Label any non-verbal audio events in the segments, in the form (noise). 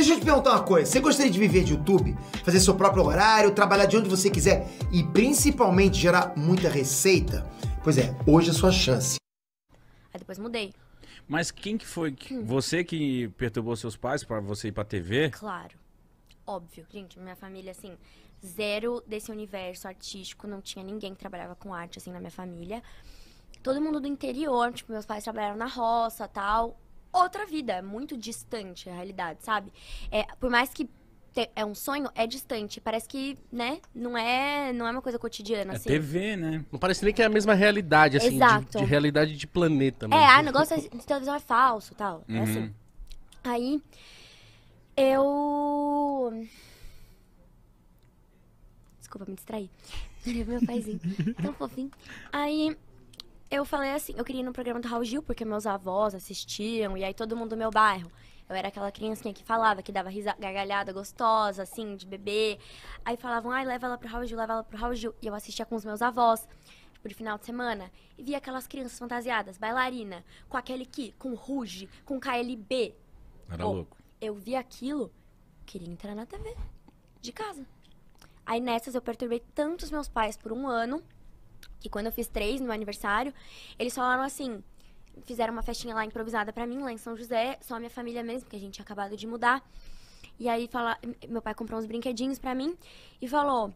Deixa eu te perguntar uma coisa. Você gostaria de viver de YouTube? Fazer seu próprio horário, trabalhar de onde você quiser e principalmente gerar muita receita? Pois é, hoje é a sua chance. Aí depois mudei. Mas quem que foi? Que, hum. Você que perturbou seus pais para você ir pra TV? Claro. Óbvio. Gente, minha família, assim, zero desse universo artístico. Não tinha ninguém que trabalhava com arte, assim, na minha família. Todo mundo do interior, tipo, meus pais trabalharam na roça tal outra vida, é muito distante a realidade, sabe? É, por mais que é um sonho, é distante. Parece que, né, não é, não é uma coisa cotidiana, é assim. TV, né? Não parece nem que é a mesma realidade, assim, Exato. De, de realidade de planeta. Mesmo. É, ah, o negócio é, de televisão é falso tal. É uhum. É assim. Aí, eu... Desculpa, me distrair. (laughs) Meu paizinho, tão fofinho. Aí, eu falei assim, eu queria ir no programa do Raul Gil, porque meus avós assistiam, e aí todo mundo do meu bairro. Eu era aquela criancinha que falava, que dava risada, gargalhada gostosa, assim, de bebê. Aí falavam, ai, leva ela pro Raul Gil, leva ela pro Raul Gil. E eu assistia com os meus avós, tipo, de final de semana. E via aquelas crianças fantasiadas, bailarina, com aquele que, com Ruge, com KLB. Era louco. Eu via aquilo, queria entrar na TV, de casa. Aí nessas eu perturbei tanto os meus pais por um ano que quando eu fiz três no meu aniversário, eles falaram assim, fizeram uma festinha lá improvisada para mim, lá em São José, só a minha família mesmo, porque a gente tinha acabado de mudar. E aí fala, meu pai comprou uns brinquedinhos para mim e falou: "O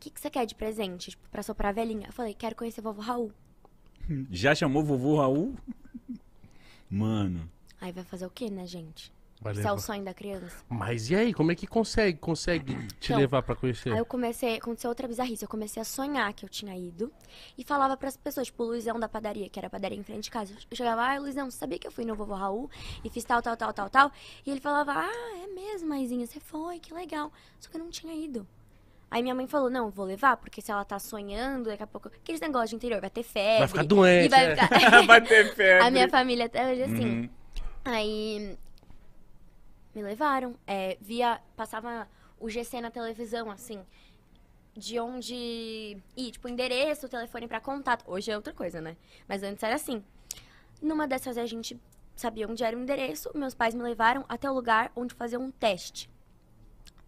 que que você quer de presente tipo, para soprar a velhinha?" Eu falei: "Quero conhecer vovô Raul". Já chamou vovô Raul? Mano. Aí vai fazer o quê, né, gente? Vai Se é o sonho da criança. Mas e aí, como é que consegue? Consegue te então, levar para conhecer? Aí eu comecei, aconteceu outra bizarrice. Eu comecei a sonhar que eu tinha ido e falava para as pessoas, tipo, o Luizão da padaria, que era a padaria em frente de casa. Eu chegava, ah, Luizão, sabia que eu fui no vovô Raul e fiz tal, tal, tal, tal, tal? E ele falava, ah, é mesmo, mãezinha, você foi, que legal. Só que eu não tinha ido. Aí minha mãe falou, não, vou levar, porque se ela tá sonhando, daqui a pouco... Aqueles negócios de interior, vai ter febre. Vai ficar doente. Vai, é. ficar... (laughs) vai, ter febre. (laughs) A minha família até hoje, é assim... Uhum. Aí me levaram. É, via, passava o GC na televisão, assim, de onde ir, tipo, endereço, telefone para contato. Hoje é outra coisa, né? Mas antes era assim. Numa dessas a gente sabia onde era o endereço, meus pais me levaram até o lugar onde fazia um teste.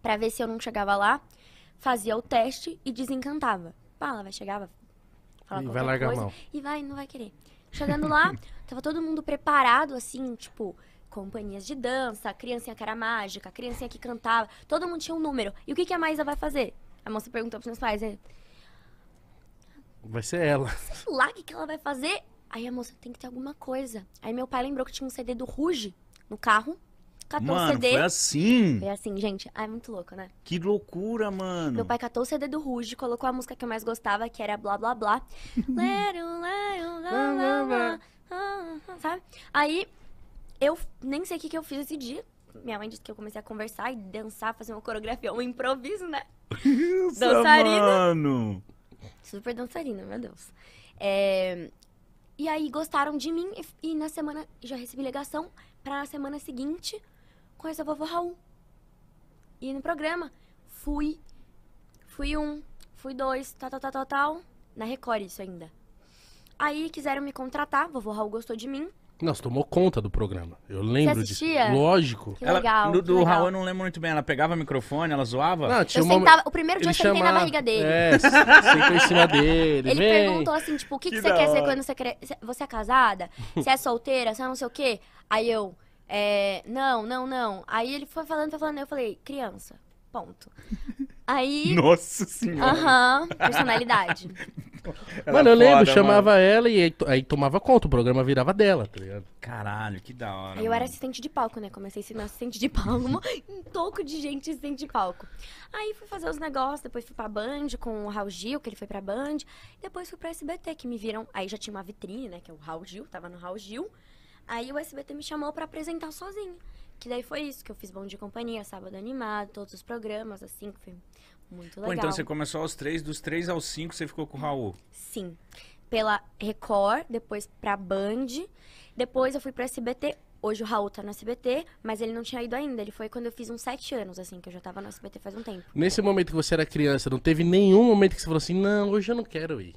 para ver se eu não chegava lá, fazia o teste e desencantava. Fala, vai chegar fala e vai largar coisa, a mão. e vai, não vai querer. Chegando lá, tava todo mundo preparado assim, tipo, companhias de dança, a criancinha cara mágica, criancinha que cantava, todo mundo tinha um número. E o que, que a Maísa vai fazer? A moça perguntou pros meus pais, né? Vai ser ela. (laughs) Sei lá o que, que ela vai fazer. Aí a moça, tem que ter alguma coisa. Aí meu pai lembrou que tinha um CD do Ruge no carro. Catou mano, o CD. foi assim. Foi assim, gente. Ah, é muito louco, né? Que loucura, mano. Meu pai catou o CD do Ruge, colocou a música que eu mais gostava, que era Blá Blá Blá. Sabe? Aí eu nem sei o que, que eu fiz esse dia. Minha mãe disse que eu comecei a conversar e dançar, fazer uma coreografia, um improviso, né? Isso, dançarina. Mano. Super dançarina, meu Deus. É... E aí gostaram de mim e, e na semana já recebi ligação para na semana seguinte conhecer o vovó Raul. E no programa fui fui um, fui dois, tal tal tal tal, tal na Record isso ainda. Aí quiseram me contratar, vovô Raul gostou de mim nossa, tomou conta do programa. Eu lembro disso. Lógico. Que ela, legal. Do, do Raul eu não lembro muito bem. Ela pegava o microfone, ela zoava? Não, tinha eu uma... sentava, o primeiro dia ele eu sentei chama... na barriga dele. É, sentei em cima dele. Ele Vem. perguntou assim, tipo, o que, que, que você quer ser quando você quer... Você é casada? Você é solteira? Você é não sei o quê? Aí eu, é, não, não, não. Aí ele foi falando, foi falando, eu falei, criança, ponto. Aí... Nossa senhora. Aham, uh -huh, personalidade. Ela mano, eu lembro, foda, chamava mano. ela e aí, aí, tomava conta, o programa virava dela, tá ligado? Caralho, que da hora. Eu mano. era assistente de palco, né? Comecei a ensinar assistente de palco, um toco de gente assistente de palco. Aí fui fazer os negócios, depois fui pra Band com o Raul Gil, que ele foi pra Band. Depois fui pra SBT, que me viram. Aí já tinha uma vitrine, né? Que é o Raul Gil, tava no Raul Gil. Aí o SBT me chamou para apresentar sozinho Que daí foi isso, que eu fiz Bom de Companhia, Sábado Animado, todos os programas, assim, que foi muito legal. Pô, então você começou aos três, dos três aos cinco você ficou com o Raul? Sim. Pela Record, depois pra Band, depois eu fui pra SBT. Hoje o Raul tá no SBT, mas ele não tinha ido ainda. Ele foi quando eu fiz uns sete anos, assim, que eu já tava no SBT faz um tempo. Nesse momento que você era criança, não teve nenhum momento que você falou assim, não, hoje eu não quero ir.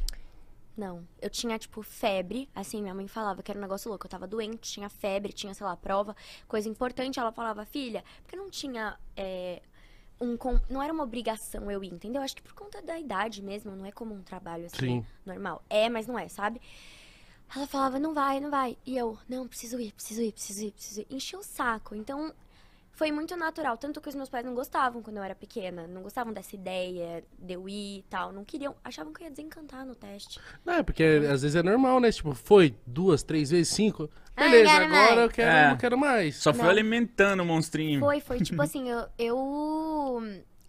Não. Eu tinha, tipo, febre. Assim, minha mãe falava que era um negócio louco. Eu tava doente, tinha febre, tinha, sei lá, prova, coisa importante. Ela falava, filha, porque não tinha. É um não era uma obrigação eu ir, entendeu? Acho que por conta da idade mesmo, não é como um trabalho assim Sim. normal. É, mas não é, sabe? Ela falava, não vai, não vai. E eu, não, preciso ir, preciso ir, preciso ir, preciso ir. Encheu o saco. Então, foi muito natural. Tanto que os meus pais não gostavam quando eu era pequena. Não gostavam dessa ideia de eu ir e tal. Não queriam. Achavam que eu ia desencantar no teste. Não, é porque às vezes é normal, né? Tipo, foi duas, três vezes, cinco. Ah, Beleza, Ai, agora mais. eu quero, é. não quero mais. Só foi alimentando o monstrinho. Foi, foi. tipo assim, eu, eu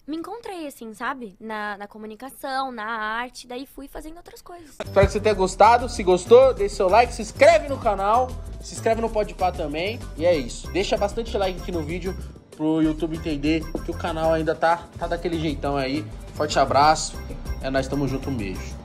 me encontrei, assim, sabe? Na, na comunicação, na arte, daí fui fazendo outras coisas. Espero que você tenha gostado. Se gostou, deixe seu like, se inscreve no canal, se inscreve no Podpah também. E é isso. Deixa bastante like aqui no vídeo pro YouTube entender que o canal ainda tá, tá daquele jeitão aí. Forte abraço. É nós, tamo junto, um beijo.